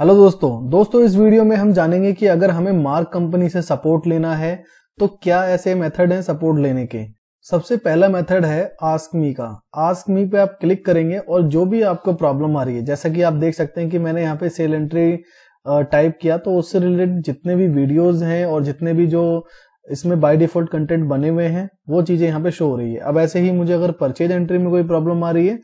hello दोस्तों दोस्तों इस वीडियो में हम जानेंगे कि अगर हमें मार्क कंपनी से सपोर्ट लेना है तो क्या ऐसे मेथड हैं सपोर्ट लेने के सबसे पहला मेथड है आस्क मी का आस्क मी पे आप क्लिक करेंगे और जो भी आपको प्रॉब्लम आ रही है जैसा कि आप देख सकते हैं कि मैंने यहाँ पे सेल एंट्री टाइप किया तो उससे रिलेटेड जितने भी वीडियोज हैं और जितने भी जो इसमें बाय डिफॉल्ट कंटेंट बने हुए हैं वो चीजें यहाँ पे शो हो रही है अब ऐसे ही मुझे अगर परचेज एंट्री में कोई प्रॉब्लम आ रही है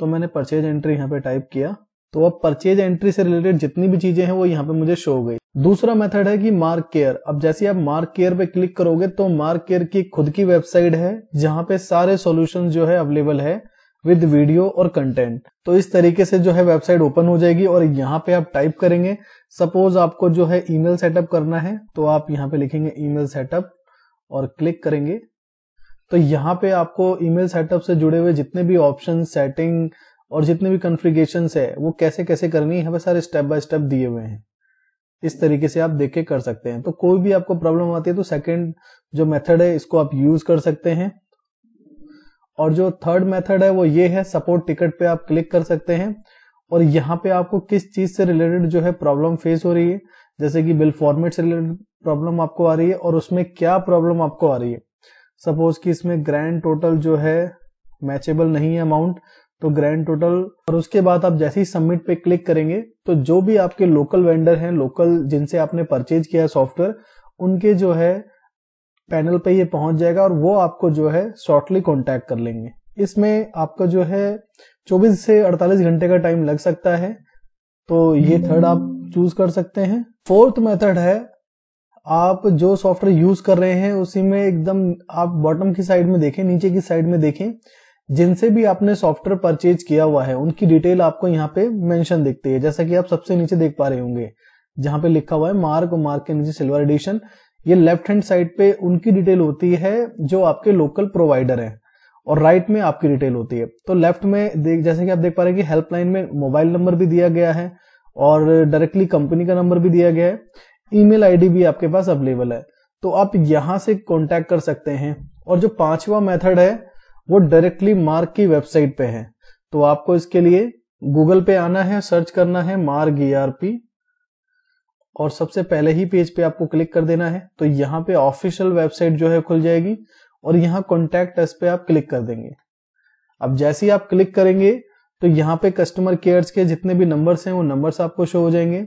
तो मैंने परचेज एंट्री यहाँ पे टाइप किया तो अब परचेज एंट्री से रिलेटेड जितनी भी चीजें हैं वो यहाँ पे मुझे शो हो गई दूसरा मेथड है कि मार्क केयर अब जैसे आप मार्क केयर पे क्लिक करोगे तो मार्क केयर की खुद की वेबसाइट है जहाँ पे सारे सॉल्यूशंस जो है अवेलेबल है विद वीडियो और कंटेंट तो इस तरीके से जो है वेबसाइट ओपन हो जाएगी और यहाँ पे आप टाइप करेंगे सपोज आपको जो है ई सेटअप करना है तो आप यहाँ पे लिखेंगे ई सेटअप और क्लिक करेंगे तो यहाँ पे आपको ईमेल सेटअप से जुड़े हुए जितने भी ऑप्शन सेटिंग और जितने भी कन्फ्रिगेशन है वो कैसे कैसे करनी है वह सारे स्टेप बाय स्टेप दिए हुए हैं इस तरीके से आप देख के कर सकते हैं तो कोई भी आपको प्रॉब्लम आती है तो सेकेंड जो मेथड है इसको आप यूज कर सकते हैं और जो थर्ड मेथड है वो ये है सपोर्ट टिकट पे आप क्लिक कर सकते हैं और यहाँ पे आपको किस चीज से रिलेटेड जो है प्रॉब्लम फेस हो रही है जैसे कि बिल फॉर्मेट से रिलेटेड प्रॉब्लम आपको आ रही है और उसमें क्या प्रॉब्लम आपको आ रही है सपोज कि इसमें ग्रैंड टोटल जो है मैचेबल नहीं है अमाउंट तो ग्रैंड टोटल और उसके बाद आप जैसे ही सबमिट पे क्लिक करेंगे तो जो भी आपके लोकल वेंडर हैं लोकल जिनसे आपने परचेज किया सॉफ्टवेयर उनके जो है पैनल पे ये पहुंच जाएगा और वो आपको जो है शॉर्टली कॉन्टेक्ट कर लेंगे इसमें आपका जो है 24 से 48 घंटे का टाइम लग सकता है तो ये थर्ड आप चूज कर सकते हैं फोर्थ मेथड है आप जो सॉफ्टवेयर यूज कर रहे हैं उसी में एकदम आप बॉटम की साइड में देखें नीचे की साइड में देखें जिनसे भी आपने सॉफ्टवेयर परचेज किया हुआ है उनकी डिटेल आपको यहाँ पे मेंशन दिखती है जैसा कि आप सबसे नीचे देख पा रहे होंगे जहां पे लिखा हुआ है मार्क और मार्क के नीचे सिल्वर एडिशन ये लेफ्ट हैंड साइड पे उनकी डिटेल होती है जो आपके लोकल प्रोवाइडर है और राइट में आपकी डिटेल होती है तो लेफ्ट में देख जैसे कि आप देख पा रहे हैं कि हेल्पलाइन में मोबाइल नंबर भी दिया गया है और डायरेक्टली कंपनी का नंबर भी दिया गया है ईमेल आईडी भी आपके पास अवेलेबल है तो आप यहां से कॉन्टेक्ट कर सकते हैं और जो पांचवा मेथड है वो डायरेक्टली मार्ग की वेबसाइट पे है तो आपको इसके लिए गूगल पे आना है सर्च करना है मार्ग ईआरपी e और सबसे पहले ही पेज पे आपको क्लिक कर देना है तो यहाँ पे ऑफिशियल वेबसाइट जो है खुल जाएगी और यहाँ कॉन्टेक्ट एस पे आप क्लिक कर देंगे अब जैसे ही आप क्लिक करेंगे तो यहाँ पे कस्टमर केयर्स के जितने भी नंबर्स हैं वो नंबर्स आपको शो हो जाएंगे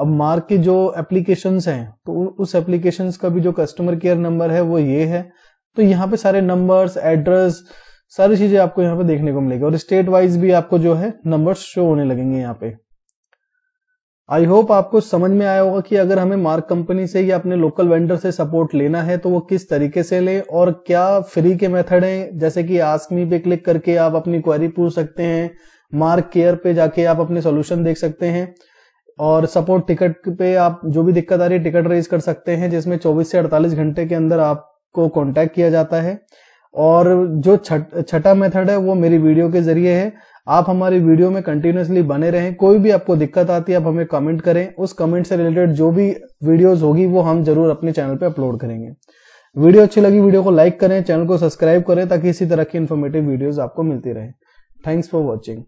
अब मार्क के जो एप्लीकेशंस हैं तो उस एप्लीकेशंस का भी जो कस्टमर केयर नंबर है वो ये है तो यहाँ पे सारे नंबर्स एड्रेस सारी चीजें आपको यहाँ पे देखने को मिलेगी और स्टेट वाइज भी आपको जो है नंबर्स शो होने लगेंगे यहाँ पे आई होप आपको समझ में आया होगा कि अगर हमें मार्क कंपनी से या अपने लोकल वेंडर से सपोर्ट लेना है तो वो किस तरीके से लें और क्या फ्री के मेथड हैं जैसे कि आस्क मी पे क्लिक करके आप अपनी क्वेरी पूछ सकते हैं मार्क केयर पे जाके आप अपने सोल्यूशन देख सकते हैं और सपोर्ट टिकट पे आप जो भी दिक्कत आ रही है टिकट रेज कर सकते हैं जिसमें 24 से 48 घंटे के अंदर आप को कॉन्टेक्ट किया जाता है और जो छठा मेथड है वो मेरी वीडियो के जरिए है आप हमारी वीडियो में कंटिन्यूसली बने रहें कोई भी आपको दिक्कत आती है आप हमें कमेंट करें उस कमेंट से रिलेटेड जो भी वीडियोस होगी वो हम जरूर अपने चैनल पे अपलोड करेंगे वीडियो अच्छी लगी वीडियो को लाइक करें चैनल को सब्सक्राइब करें ताकि इसी तरह की इन्फॉर्मेटिव वीडियोज आपको मिलती रहे थैंक्स फॉर वॉचिंग